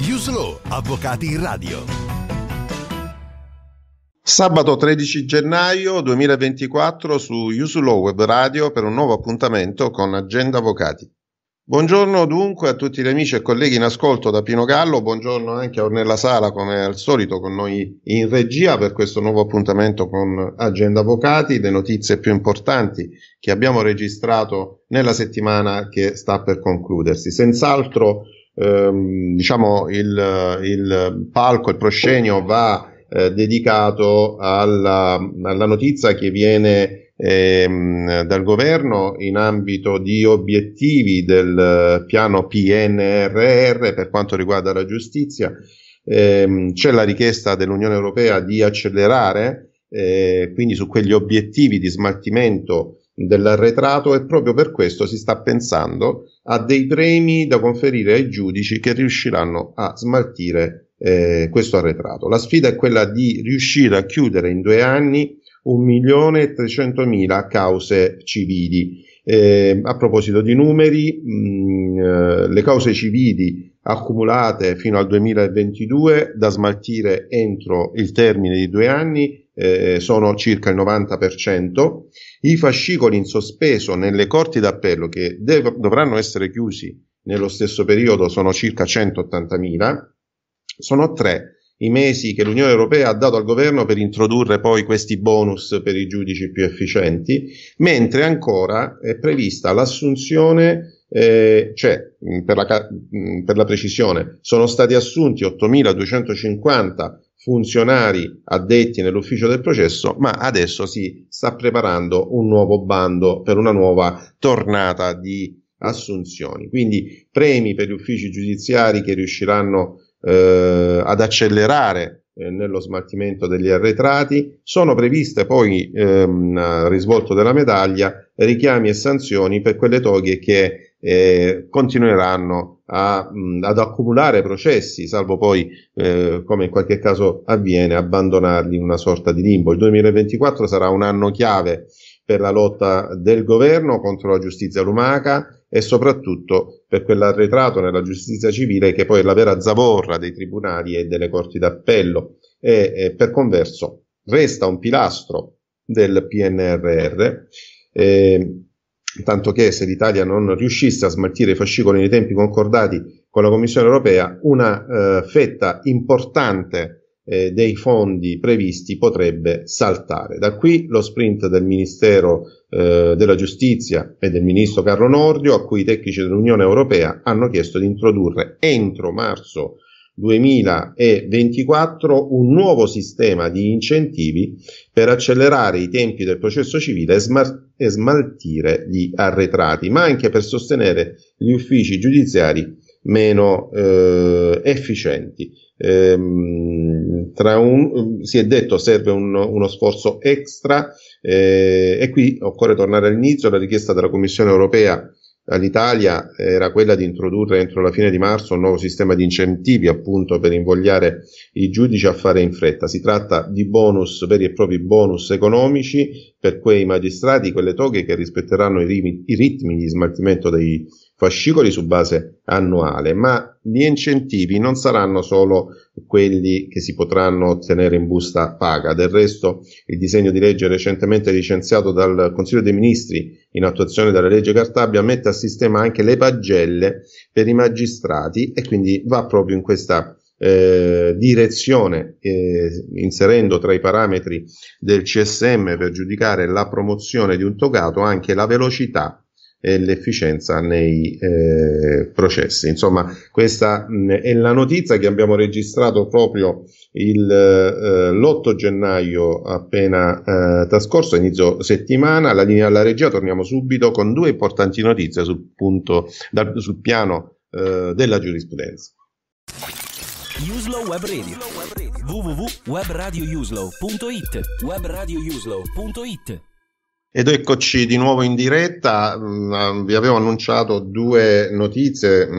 Uslo, avvocati in radio. Sabato 13 gennaio 2024 su Uslo Web Radio per un nuovo appuntamento con Agenda Avvocati. Buongiorno dunque a tutti gli amici e colleghi in ascolto da Pino Gallo, buongiorno anche a Ornella Sala come al solito con noi in regia per questo nuovo appuntamento con Agenda Avvocati, le notizie più importanti che abbiamo registrato nella settimana che sta per concludersi. Senz'altro ehm, diciamo il, il, palco, il proscenio va eh, dedicato alla, alla, notizia che viene ehm, dal governo in ambito di obiettivi del piano PNRR per quanto riguarda la giustizia. Ehm, c'è la richiesta dell'Unione Europea di accelerare eh, quindi su quegli obiettivi di smaltimento dell'arretrato e proprio per questo si sta pensando a dei premi da conferire ai giudici che riusciranno a smaltire eh, questo arretrato. La sfida è quella di riuscire a chiudere in due anni 1.300.000 cause civili. Eh, a proposito di numeri, mh, mm, eh, le cause civili accumulate fino al 2022 da smaltire entro il termine di due anni eh, sono circa il 90%, i fascicoli in sospeso nelle corti d'appello che dev- dovranno essere chiusi nello stesso periodo sono circa 180.000, sono tre i mesi che l'Unione Europea ha dato al governo per introdurre poi questi bonus per i giudici più efficienti, mentre ancora è prevista l'assunzione eh, cioè mm, per la, mm, per la, precisione, sono stati assunti 8.250 funzionari addetti nell'ufficio del processo, ma adesso si sta preparando un nuovo bando per una nuova tornata di assunzioni. Quindi premi per gli uffici giudiziari che riusciranno eh, ad accelerare eh, nello smaltimento degli arretrati, sono previste poi, ehm, risvolto della medaglia, richiami e sanzioni per quelle toghe che eh, continueranno a, ad accumulare processi, salvo poi, eh, come in qualche caso avviene, abbandonarli in una sorta di limbo. Il 2024 sarà un anno chiave per la lotta del governo contro la giustizia lumaca e soprattutto per quell'arretrato nella giustizia civile che poi è la vera zavorra dei tribunali e delle corti d'appello e, e per converso resta un pilastro del PNRR. Eh, tanto che se l'Italia non riuscisse a smaltire i fascicoli nei tempi concordati con la Commissione europea, una eh, fetta importante eh, dei fondi previsti potrebbe saltare. Da qui lo sprint del Ministero eh, della Giustizia e del Ministro Carlo Nordio, a cui i tecnici dell'Unione Europea hanno chiesto di introdurre entro marzo 2024 un nuovo sistema di incentivi per accelerare i tempi del processo civile e, smar- e smaltire gli arretrati, ma anche per sostenere gli uffici giudiziari meno eh, efficienti. Ehm, un, si è detto serve un, uno sforzo extra eh, e qui occorre tornare all'inizio, la richiesta della Commissione europea all'Italia era quella di introdurre entro la fine di marzo un nuovo sistema di incentivi appunto per invogliare i giudici a fare in fretta. Si tratta di bonus, veri e propri bonus economici per quei magistrati, quelle toghe che rispetteranno i, ritmi, i ritmi di smaltimento dei fascicoli su base annuale, ma gli incentivi non saranno solo quelli che si potranno ottenere in busta paga. Del resto, il disegno di legge recentemente licenziato dal Consiglio dei Ministri in attuazione della legge Cartabia mette a sistema anche le pagelle per i magistrati e quindi va proprio in questa eh, direzione, eh, inserendo tra i parametri del CSM per giudicare la promozione di un togato anche la velocità e l'efficienza nei eh, processi. Insomma, questa mh, è la notizia che abbiamo registrato proprio il, eh, l'8 gennaio appena eh, trascorso, inizio settimana. La linea alla regia, torniamo subito con due importanti notizie sul, punto, dal, sul piano eh, della giurisprudenza. Uslow Web Radio www.webradiouslaw.it webradiouslaw.it ed eccoci di nuovo in diretta, mm, ah, vi avevo annunciato due notizie mh,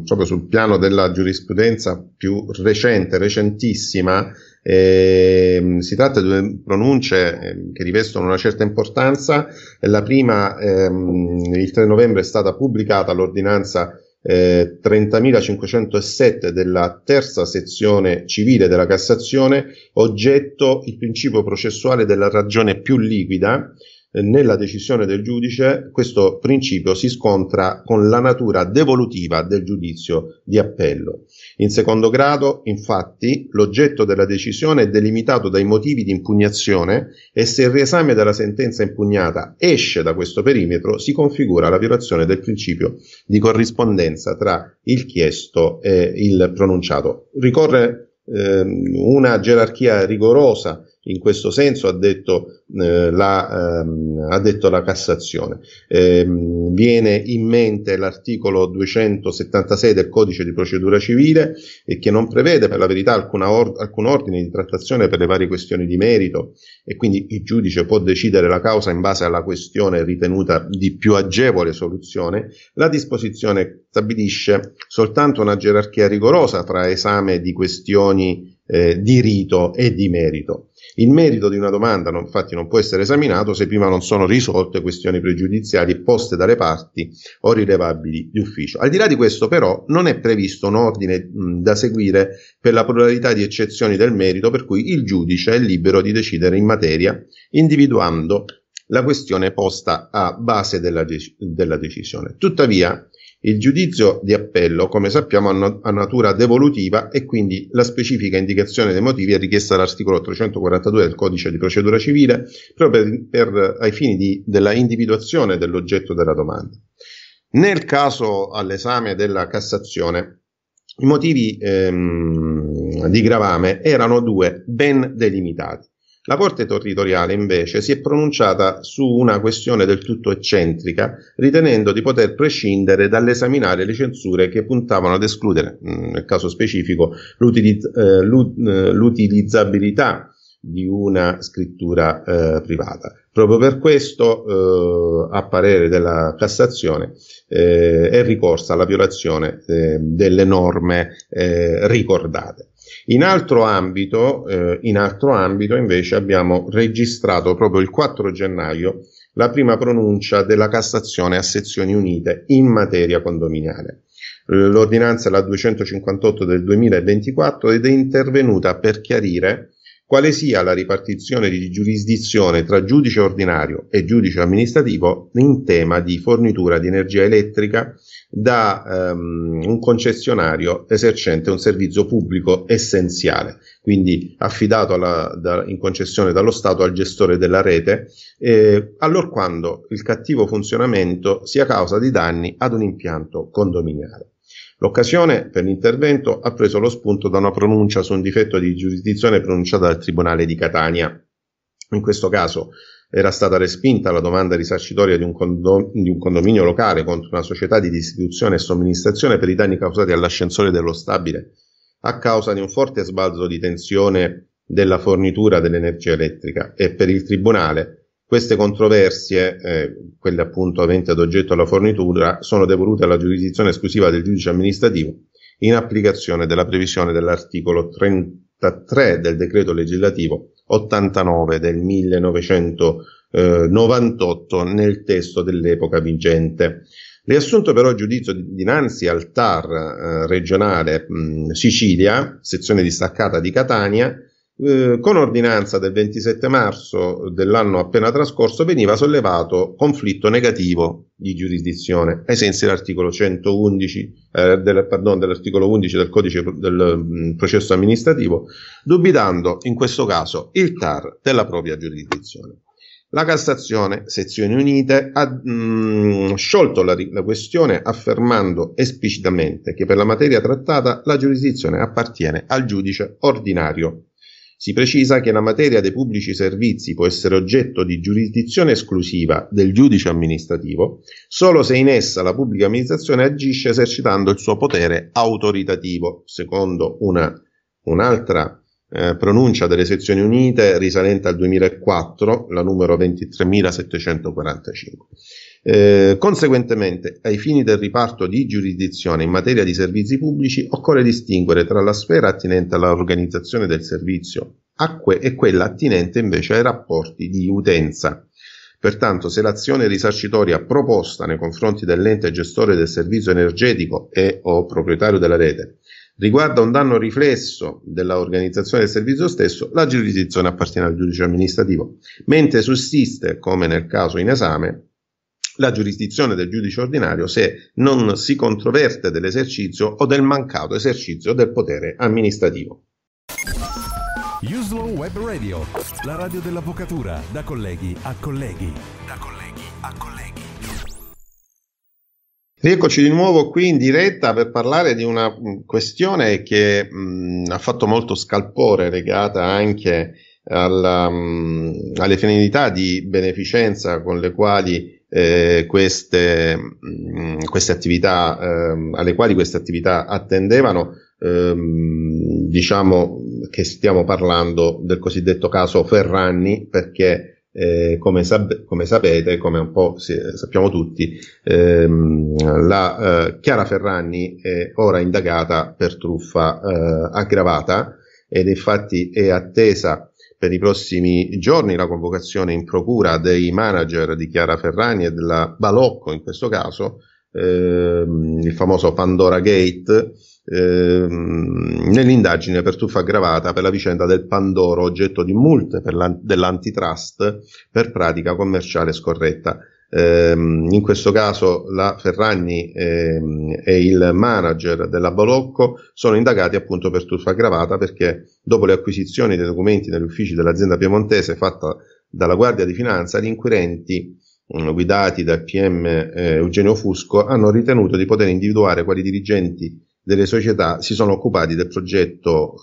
mm, proprio sul piano della giurisprudenza più recente, recentissima. Eh, si tratta di due pronunce ehm, che rivestono una certa importanza. La prima, ehm, il 3 novembre, è stata pubblicata l'ordinanza eh, 30.507 della terza sezione civile della Cassazione, oggetto il principio processuale della ragione più liquida eh, nella decisione del giudice questo principio si scontra con la natura devolutiva del giudizio di appello. In secondo grado, infatti, l'oggetto della decisione è delimitato dai motivi di impugnazione e se il riesame della sentenza impugnata esce da questo perimetro, si configura la violazione del principio di corrispondenza tra il chiesto e il pronunciato. Ricorre eh, una gerarchia rigorosa in questo senso ha detto, eh, la, ehm, ha detto la, Cassazione. Eh, viene in mente l'articolo 276 del codice di procedura civile e che non prevede per la verità or- alcun ordine di trattazione per le varie questioni di merito e quindi il giudice può decidere la causa in base alla questione ritenuta di più agevole soluzione. La disposizione stabilisce soltanto una gerarchia rigorosa fra esame di questioni eh, di rito e di merito. Il merito di una domanda non, infatti non può essere esaminato se prima non sono risolte questioni pregiudiziali poste dalle parti o rilevabili di ufficio. Al di là di questo però non è previsto un ordine mh, da seguire per la pluralità di eccezioni del merito per cui il giudice è libero di decidere in materia individuando la questione posta a base della, dec- della decisione. Tuttavia il giudizio di appello, come sappiamo, ha natura devolutiva e quindi la specifica indicazione dei motivi è richiesta dall'articolo 342 del codice di procedura civile proprio per, per, ai fini di, della individuazione dell'oggetto della domanda. Nel caso all'esame della Cassazione, i motivi ehm, di gravame erano due ben delimitati. La Corte territoriale invece si è pronunciata su una questione del tutto eccentrica, ritenendo di poter prescindere dall'esaminare le censure che puntavano ad escludere, mm, nel caso specifico, l'utiliz- eh, eh, l'utilizzabilità di una scrittura eh, privata. Proprio per questo, eh, a parere della Cassazione, eh, è ricorsa alla violazione eh, delle norme ricordate. In altro ambito, eh, in altro ambito invece abbiamo registrato proprio il 4 gennaio la prima pronuncia della Cassazione a sezioni unite in materia condominiale. L'ordinanza è la 258 del 2024 ed è intervenuta per chiarire quale sia la ripartizione di giurisdizione tra giudice ordinario e giudice amministrativo in tema di fornitura di energia elettrica da um, un concessionario esercente un servizio pubblico essenziale, quindi affidato alla, da, in concessione dallo Stato al gestore della rete, eh, allorquando il cattivo funzionamento sia causa di danni ad un impianto condominiale. L'occasione per l'intervento ha preso lo spunto da una pronuncia su un difetto di giurisdizione pronunciata dal Tribunale di Catania. In questo caso era stata respinta la domanda risarcitoria di un, condo- di un condominio locale contro una società di distribuzione e somministrazione per i danni causati all'ascensore dello stabile a causa di un forte sbalzo di tensione della fornitura dell'energia elettrica e per il Tribunale queste controversie, eh, quelle appunto aventi ad oggetto la fornitura, sono devolute alla giurisdizione esclusiva del giudice amministrativo in applicazione della previsione dell'articolo 33 del decreto legislativo 89 del 1998 eh, nel testo dell'epoca vigente. Riassunto però il giudizio dinanzi al TAR eh, regionale mh, Sicilia, sezione distaccata di Catania, eh, con ordinanza del 27 marzo dell'anno appena trascorso veniva sollevato conflitto negativo di giurisdizione ai sensi dell'articolo 111 eh, del, pardon, dell'articolo 11 del codice del mm, processo amministrativo dubitando in questo caso il TAR della propria giurisdizione la Cassazione, sezioni unite, ha mh, mm, sciolto la, la, questione affermando esplicitamente che per la materia trattata la giurisdizione appartiene al giudice ordinario si precisa che la materia dei pubblici servizi può essere oggetto di giurisdizione esclusiva del giudice amministrativo solo se in essa la pubblica amministrazione agisce esercitando il suo potere autoritativo, secondo una, un'altra eh, pronuncia delle sezioni unite risalente al 2004, la numero 23745. Eh, conseguentemente, ai fini del riparto di giurisdizione in materia di servizi pubblici, occorre distinguere tra la sfera attinente all'organizzazione del servizio acque e quella attinente invece ai rapporti di utenza. Pertanto, se l'azione risarcitoria proposta nei confronti dell'ente gestore del servizio energetico e o proprietario della rete riguarda un danno riflesso dell'organizzazione del servizio stesso, la giurisdizione appartiene al giudice amministrativo, mentre sussiste, come nel caso in esame, la giurisdizione del giudice ordinario se non si controverte dell'esercizio o del mancato esercizio del potere amministrativo. Uslow Web Radio, la radio dell'avvocatura, da colleghi a colleghi. Da colleghi a colleghi. Rieccoci di nuovo qui in diretta per parlare di una mm, questione che mh, mm, ha fatto molto scalpore legata anche alla, mh, mm, alle finalità di beneficenza con le quali eh, queste, mh, mm, queste, attività, eh, alle quali queste attività attendevano, ehm, diciamo che stiamo parlando del cosiddetto caso Ferranni perché eh, come, sab- come, sapete, come un po' si- sappiamo tutti, ehm, la eh, Chiara Ferragni è ora indagata per truffa eh, aggravata ed infatti è attesa per i prossimi giorni la convocazione in procura dei manager di Chiara Ferrani e della Balocco in questo caso, ehm, il famoso Pandora Gate, ehm, nell'indagine per tuffa aggravata per la vicenda del Pandoro oggetto di multe dell'antitrust per pratica commerciale scorretta. Ehm, in questo caso la Ferragni ehm, e il manager della Bolocco sono indagati appunto per truffa aggravata perché dopo le acquisizioni dei documenti negli uffici dell'azienda piemontese fatta dalla Guardia di Finanza, gli inquirenti mm, guidati dal PM eh, Eugenio Fusco hanno ritenuto di poter individuare quali dirigenti delle società si sono occupati del progetto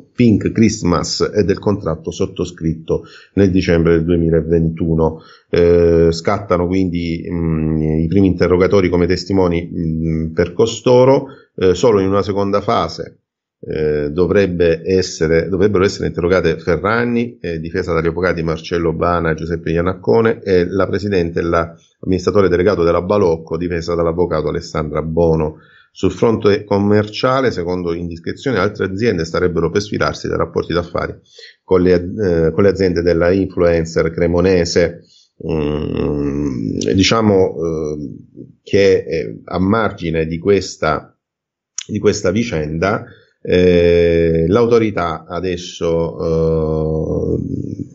eh, Pink Christmas e del contratto sottoscritto nel dicembre del 2021. Eh, scattano quindi mh, mm, i primi interrogatori come testimoni mh, mm, per costoro, eh, solo in una seconda fase. Eh, dovrebbe essere, dovrebbero essere interrogate Ferragni, eh, difesa dagli avvocati Marcello Bana e Giuseppe Iannaccone e la presidente e l'amministratore delegato della Balocco, difesa dall'avvocato Alessandra Bono. Sul fronte commerciale, secondo indiscrezioni, altre aziende starebbero per sfilarsi dai rapporti d'affari con le, eh, con le aziende della influencer cremonese. Um, diciamo eh, che eh, a margine di questa, di questa vicenda eh, l'autorità adesso eh,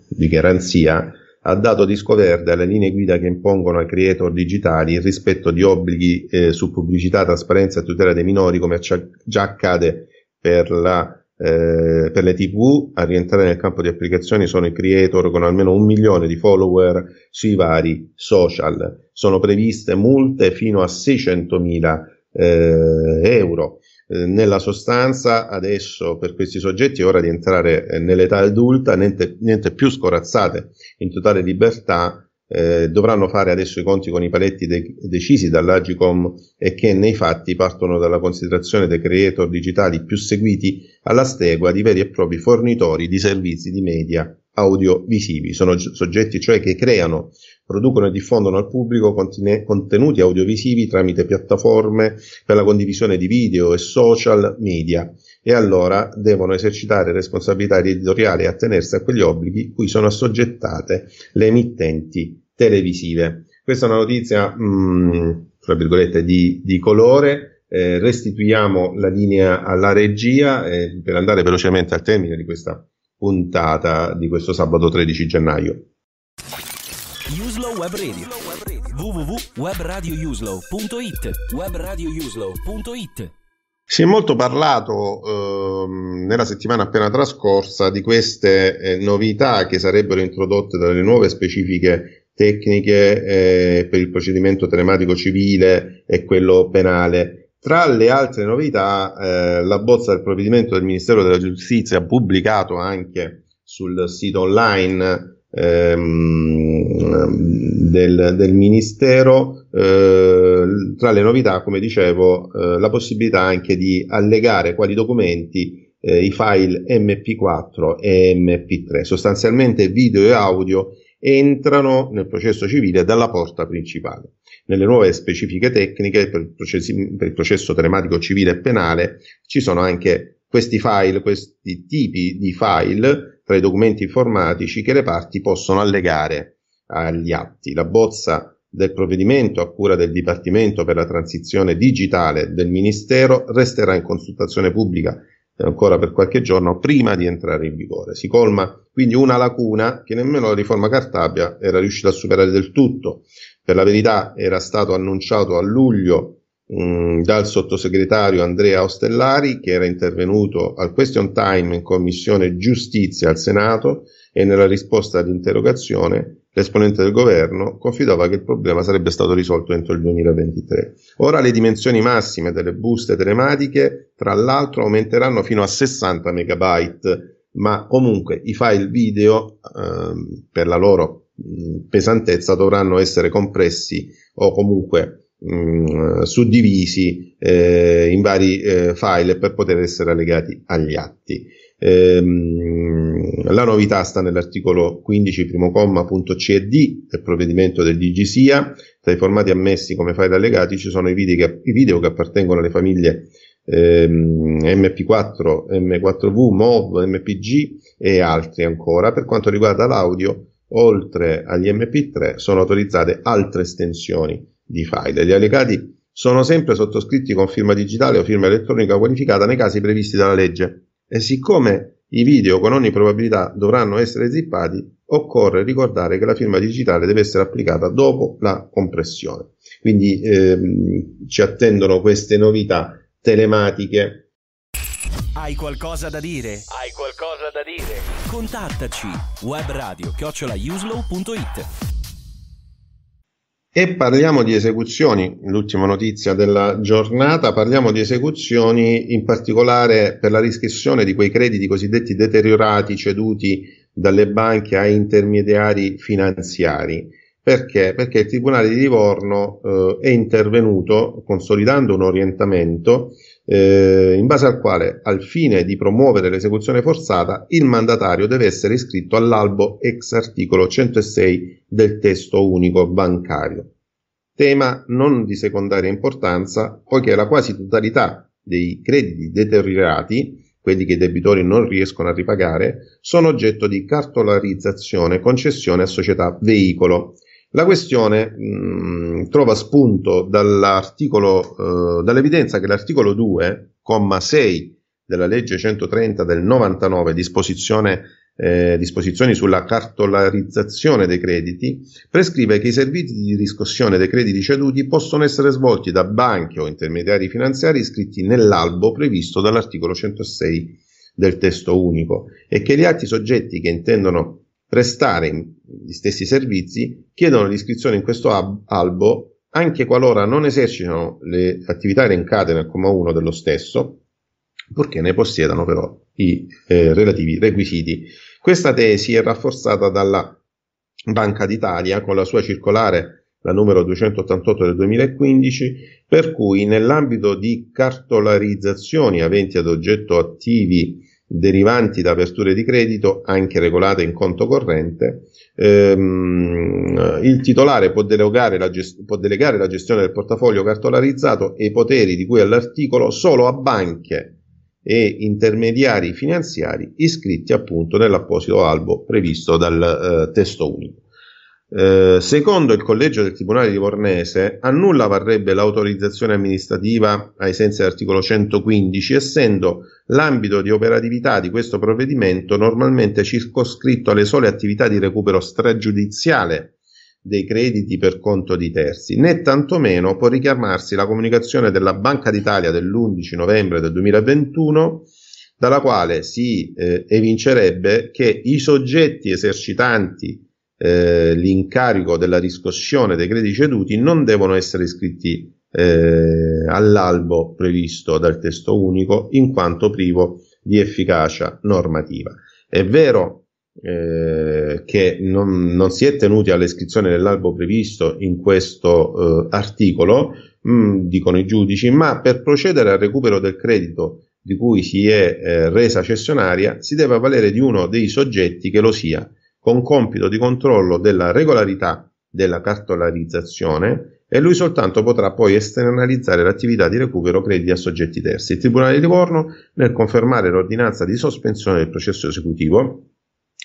di garanzia ha dato disco verde alle linee guida che impongono ai creator digitali il rispetto di obblighi eh, su pubblicità, trasparenza e tutela dei minori, come già accade per, la, eh, per, le TV. A rientrare nel campo di applicazioni sono i creator con almeno un milione di follower sui vari social. Sono previste multe fino a 600.000 eh, euro. Eh, nella sostanza adesso per questi soggetti è ora di entrare eh, nell'età adulta, niente, niente, più scorazzate, in totale libertà, eh, dovranno fare adesso i conti con i paletti de- decisi dall'Agicom e che nei fatti partono dalla considerazione dei creator digitali più seguiti alla stegua di veri e propri fornitori di servizi di media audiovisivi. Sono gi- soggetti cioè che creano producono e diffondono al pubblico contenuti audiovisivi tramite piattaforme per la condivisione di video e social media e allora devono esercitare responsabilità editoriali e attenersi a quegli obblighi cui sono assoggettate le emittenti televisive. Questa è una notizia, mh, mm, tra virgolette, di, di colore. Eh, restituiamo la linea alla regia eh, per andare velocemente al termine di questa puntata di questo sabato 13 gennaio. Uslow Web Radio www.webradiouslow.it webradiouslow.it si è molto parlato eh, nella settimana appena trascorsa di queste eh, novità che sarebbero introdotte dalle nuove specifiche tecniche eh, per il procedimento telematico civile e quello penale. Tra le altre novità, eh, la bozza del provvedimento del Ministero della Giustizia, pubblicato anche sul sito online ehm, del, del, Ministero. Eh, tra le novità, come dicevo, eh, la possibilità anche di allegare quali documenti eh, i file MP4 e MP3. Sostanzialmente video e audio entrano nel processo civile dalla porta principale. Nelle nuove specifiche tecniche per il, processi, per il processo telematico civile e penale ci sono anche questi file, questi tipi di file tra i documenti informatici che le parti possono allegare agli atti. La bozza del provvedimento a cura del Dipartimento per la transizione digitale del Ministero resterà in consultazione pubblica eh, ancora per qualche giorno prima di entrare in vigore. Si colma quindi una lacuna che nemmeno la riforma Cartabia era riuscita a superare del tutto. Per la verità era stato annunciato a luglio Mm, dal sottosegretario Andrea Ostellari che era intervenuto al question time in commissione giustizia al Senato e nella risposta all'interrogazione l'esponente del governo confidava che il problema sarebbe stato risolto entro il 2023. Ora le dimensioni massime delle buste telematiche, tra l'altro, aumenteranno fino a 60 megabyte, ma comunque i file video ehm, per la loro mh, mm, pesantezza dovranno essere compressi o comunque Mm, suddivisi eh, in vari eh, file per poter essere allegati agli atti. Ehm, la novità sta nell'articolo 15, primo comma, punto CD del provvedimento del DGSIA. Tra i formati ammessi come file allegati ci sono i video che, i video che appartengono alle famiglie Ehm, MP4, M4V, MOV, MPG e altri ancora. Per quanto riguarda l'audio, oltre agli MP3 sono autorizzate altre estensioni di file. Gli allegati sono sempre sottoscritti con firma digitale o firma elettronica qualificata nei casi previsti dalla legge e siccome i video con ogni probabilità dovranno essere zippati, occorre ricordare che la firma digitale deve essere applicata dopo la compressione. Quindi ehm, ci attendono queste novità telematiche. Hai qualcosa da dire? Hai qualcosa da dire? Contattaci webradio chiocciolaiuslow.it e parliamo di esecuzioni, l'ultima notizia della giornata, parliamo di esecuzioni in particolare per la riscrissione di quei crediti cosiddetti deteriorati ceduti dalle banche a intermediari finanziari. Perché? Perché il Tribunale di Livorno eh, è intervenuto consolidando un orientamento eh, in base al quale, al fine di promuovere l'esecuzione forzata, il mandatario deve essere iscritto all'albo ex articolo 106 del testo unico bancario. Tema non di secondaria importanza, poiché la quasi totalità dei crediti deteriorati, quelli che i debitori non riescono a ripagare, sono oggetto di cartolarizzazione, concessione a società veicolo, la questione mh, mm, trova spunto dall'articolo, eh, dall'evidenza che l'articolo 2, comma 6 della legge 130 del 99, eh, disposizioni sulla cartolarizzazione dei crediti, prescrive che i servizi di riscossione dei crediti ceduti possono essere svolti da banche o intermediari finanziari iscritti nell'albo previsto dall'articolo 106 del testo unico e che gli atti soggetti che intendono prestare gli stessi servizi chiedono l'iscrizione in questo ab- albo anche qualora non esercitano le attività elencate nel comma 1 dello stesso, purché ne possiedano però i eh, relativi requisiti. Questa tesi è rafforzata dalla Banca d'Italia con la sua circolare, la numero 288 del 2015, per cui nell'ambito di cartolarizzazioni aventi ad oggetto attivi derivanti da aperture di credito, anche regolate in conto corrente, ehm, il titolare può, la gest- può delegare la gestione del portafoglio cartolarizzato e i poteri di cui all'articolo solo a banche e intermediari finanziari iscritti appunto nell'apposito albo previsto dal eh, testo unico. Eh, secondo il collegio del Tribunale di Vornese, a nulla varrebbe l'autorizzazione amministrativa ai sensi dell'articolo 115, essendo l'ambito di operatività di questo provvedimento normalmente circoscritto alle sole attività di recupero stragiudiziale dei crediti per conto di terzi, né tantomeno può richiamarsi la comunicazione della Banca d'Italia dell'11 novembre del 2021 dalla quale si eh, evincerebbe che i soggetti esercitanti eh, l'incarico della riscossione dei crediti ceduti non devono essere iscritti eh, all'albo previsto dal testo unico in quanto privo di efficacia normativa. È vero eh, che non, non, si è tenuti all'iscrizione dell'albo previsto in questo eh, articolo, mh, mm, dicono i giudici, ma per procedere al recupero del credito di cui si è eh, resa cessionaria si deve avvalere di uno dei soggetti che lo sia con compito di controllo della regolarità della cartolarizzazione e lui soltanto potrà poi esternalizzare l'attività di recupero crediti a soggetti terzi. Il Tribunale di Livorno, nel confermare l'ordinanza di sospensione del processo esecutivo,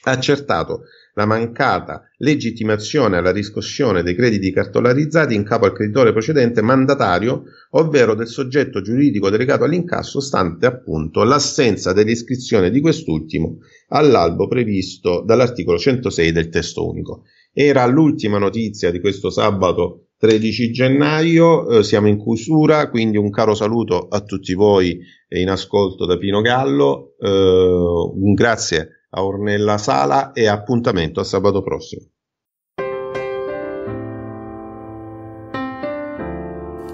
accertato la mancata legittimazione alla riscossione dei crediti cartolarizzati in capo al creditore precedente mandatario, ovvero del soggetto giuridico delegato all'incasso, stante appunto l'assenza dell'iscrizione di quest'ultimo all'albo previsto dall'articolo 106 del testo unico. Era l'ultima notizia di questo sabato 13 gennaio, eh, siamo in chiusura, quindi un caro saluto a tutti voi in ascolto da Pino Gallo, eh, un grazie a Ornella Sala e appuntamento a sabato prossimo.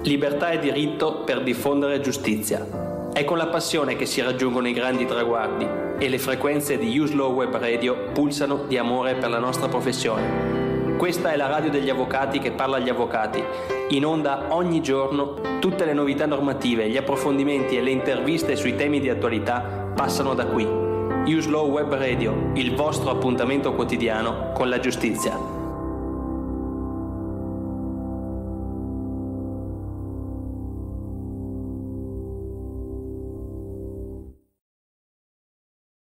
Libertà e diritto per diffondere giustizia. È con la passione che si raggiungono i grandi traguardi e le frequenze di Uslow Web Radio pulsano di amore per la nostra professione. Questa è la radio degli avvocati che parla agli avvocati. In onda ogni giorno tutte le novità normative, gli approfondimenti e le interviste sui temi di attualità passano da qui Uslow Web Radio, il vostro appuntamento quotidiano con la giustizia.